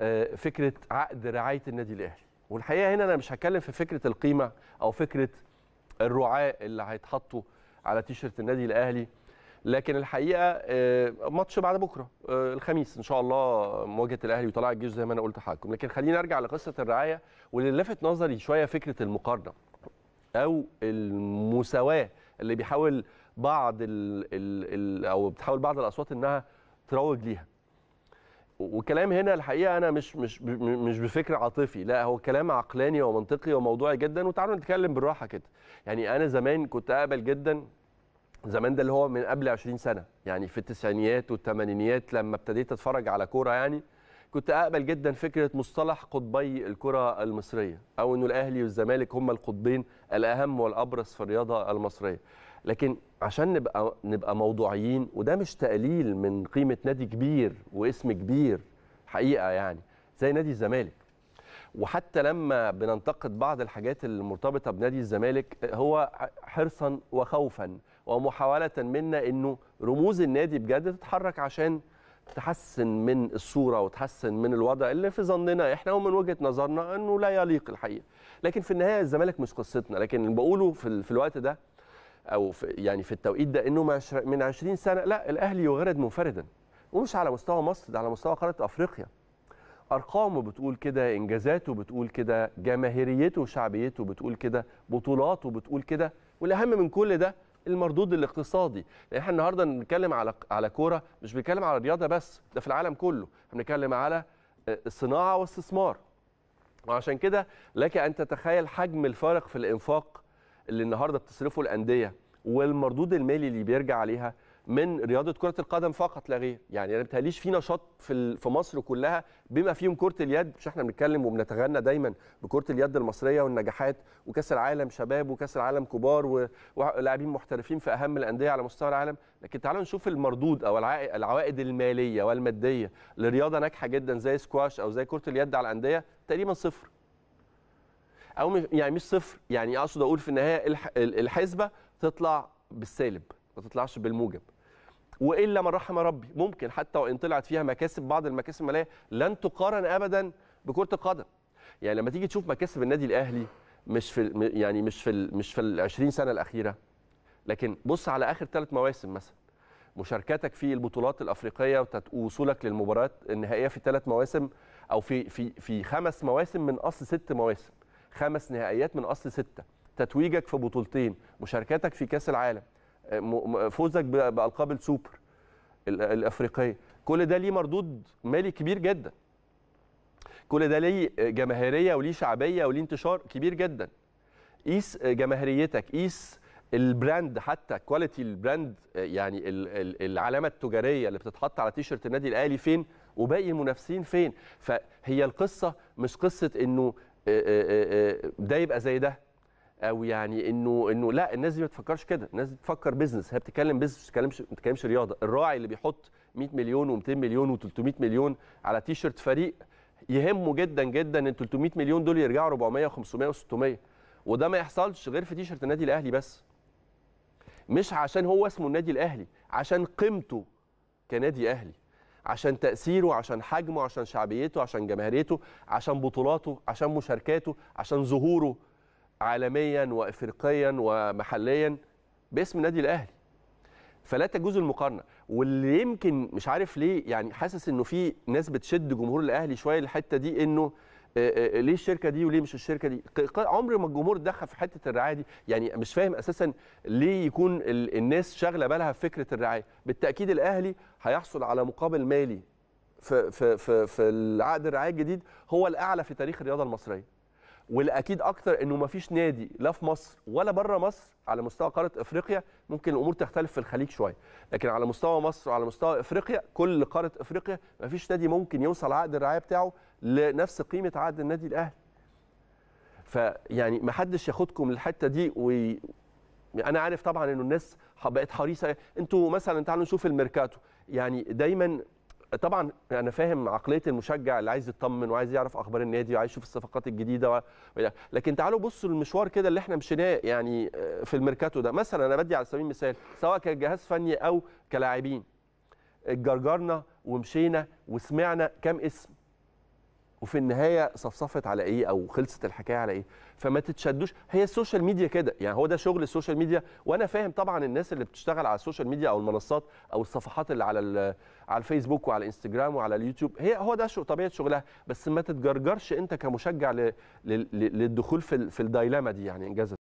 آه، فكره عقد رعايه النادي الاهلي والحقيقه هنا انا مش هتكلم في فكره القيمه او فكره الرعاه اللي هيتحطوا على تيشرت النادي الاهلي لكن الحقيقه آه، ماتش بعد بكره آه، الخميس ان شاء الله مواجهه الاهلي وطلع الجيش زي ما انا قلت لحضراتكم لكن خليني ارجع لقصه الرعايه واللي لفت نظري شويه فكره المقارنه او المساواه اللي بيحاول بعض الـ ال ال او بتحاول بعض الاصوات انها تروج ليها وكلام هنا الحقيقه انا مش مش مش بفكر عاطفي لا هو كلام عقلاني ومنطقي وموضوعي جدا وتعالوا نتكلم بالراحه كده يعني انا زمان كنت اقبل جدا زمان ده اللي هو من قبل 20 سنه يعني في التسعينيات والثمانينيات لما ابتديت اتفرج على كوره يعني كنت اقبل جدا فكره مصطلح قطبي الكره المصريه او انه الاهلي والزمالك هم القطبين الاهم والابرز في الرياضه المصريه لكن عشان نبقى نبقى موضوعيين وده مش تقليل من قيمه نادي كبير واسم كبير حقيقه يعني زي نادي الزمالك وحتى لما بننتقد بعض الحاجات المرتبطه بنادي الزمالك هو حرصا وخوفا ومحاوله منا انه رموز النادي بجد تتحرك عشان تحسن من الصوره وتحسن من الوضع اللي في ظننا احنا ومن وجهه نظرنا انه لا يليق الحقيقه لكن في النهايه الزمالك مش قصتنا لكن اللي بقوله في الوقت ده او في يعني في التوقيت ده انه من 20 سنه لا الاهلي يغرد منفردا ومش على مستوى مصر ده على مستوى قاره افريقيا ارقامه بتقول كده انجازاته بتقول كده جماهيريته وشعبيته بتقول كده بطولاته بتقول كده والاهم من كل ده المردود الاقتصادي لان يعني احنا النهارده بنتكلم على على كوره مش بنتكلم على رياضه بس ده في العالم كله بنتكلم على آه، صناعه واستثمار وعشان كده لك ان تتخيل حجم الفارق في الانفاق اللي النهارده بتصرفه الانديه والمردود المالي اللي بيرجع عليها من رياضه كره القدم فقط لا غير يعني انا بتهيأليش في نشاط في في مصر كلها بما فيهم كره اليد مش احنا بنتكلم وبنتغنى دايما بكره اليد المصريه والنجاحات وكاس العالم شباب وكاس العالم كبار ولاعبين محترفين في اهم الانديه على مستوى العالم لكن تعالوا نشوف المردود او العوائد الماليه والماديه لرياضه ناجحه جدا زي سكواش او زي كره اليد على الانديه تقريبا صفر او يعني مش صفر يعني اقصد اقول في النهايه الحسبه تطلع بالسالب ما تطلعش بالموجب والا من رحم ربي ممكن حتى وان طلعت فيها مكاسب بعض المكاسب الماليه لن تقارن ابدا بكره القدم يعني لما تيجي تشوف مكاسب النادي الاهلي مش في يعني مش في مش في ال 20 سنه الاخيره لكن بص على اخر ثلاث مواسم مثلا مشاركتك في البطولات الافريقيه ووصولك للمباريات النهائيه في ثلاث مواسم او في في في خمس مواسم من اصل ست مواسم خمس نهائيات من اصل سته تتويجك في بطولتين مشاركتك في كاس العالم آه، فوزك بالقاب السوبر الافريقيه كل ده ليه مردود مالي كبير جدا كل ده ليه جماهيريه وليه شعبيه وليه انتشار كبير جدا قيس جماهيريتك قيس البراند حتى كواليتي البراند آه، يعني العلامه التجاريه اللي بتتحط على تيشرت النادي الاهلي فين وباقي المنافسين فين فهي القصه مش قصه انه آه، آه، آه، ده يبقى زي ده او يعني انه انه لا الناس دي ما تفكرش كده الناس دي بتفكر بزنس هي بتتكلم بزنس ما بتتكلمش رياضه الراعي اللي بيحط 100 مليون و200 مليون و300 مليون على تي شيرت فريق يهمه جدا جدا ان 300 مليون دول يرجعوا 400 و500 و600 وده ما يحصلش غير في تي شيرت النادي الاهلي بس مش عشان هو اسمه النادي الاهلي عشان قيمته كنادي اهلي عشان تاثيره عشان حجمه عشان شعبيته عشان جماهيريته عشان بطولاته عشان مشاركاته عشان ظهوره عالميا وافريقيا ومحليا باسم النادي الاهلي فلا تجوز المقارنه واللي يمكن مش عارف ليه يعني حاسس انه في ناس بتشد جمهور الاهلي شويه الحته دي انه آه، آه، آه، ليه الشركه دي وليه مش الشركه دي عمر ما الجمهور اتدخل في حته الرعايه دي يعني مش فاهم اساسا ليه يكون الناس شاغله بالها في فكره الرعايه بالتاكيد الاهلي هيحصل على مقابل مالي في في, في العقد الرعايه الجديد هو الاعلى في تاريخ الرياضه المصريه والاكيد اكتر انه ما فيش نادي لا في مصر ولا بره مصر على مستوى قاره افريقيا ممكن الامور تختلف في الخليج شويه لكن على مستوى مصر وعلى مستوى افريقيا كل قاره افريقيا ما فيش نادي ممكن يوصل عقد الرعايه بتاعه لنفس قيمه عقد النادي الاهلي فيعني ما حدش ياخدكم للحته دي وي... انا عارف طبعا انه الناس بقت حريصه انتوا مثلا تعالوا نشوف الميركاتو يعني دايما طبعا انا فاهم عقليه المشجع اللي عايز يطمن وعايز يعرف اخبار النادي وعايز يشوف الصفقات الجديده و... لكن تعالوا بصوا المشوار كده اللي احنا مشيناه يعني آه، في الميركاتو ده مثلا انا بدي على سبيل المثال سواء كجهاز فني او كلاعبين اتجرجرنا ومشينا وسمعنا كام اسم وفي النهايه صفصفت على ايه او خلصت الحكايه على ايه فما تتشدوش هي السوشيال ميديا كده يعني هو ده شغل السوشيال ميديا وانا فاهم طبعا الناس اللي بتشتغل على السوشيال ميديا او المنصات او الصفحات اللي على على الفيسبوك وعلى الانستجرام وعلى اليوتيوب هي هو ده شو طبيعه شغلها بس ما تتجرجرش انت كمشجع للدخول في في الدايلاما دي يعني انجاز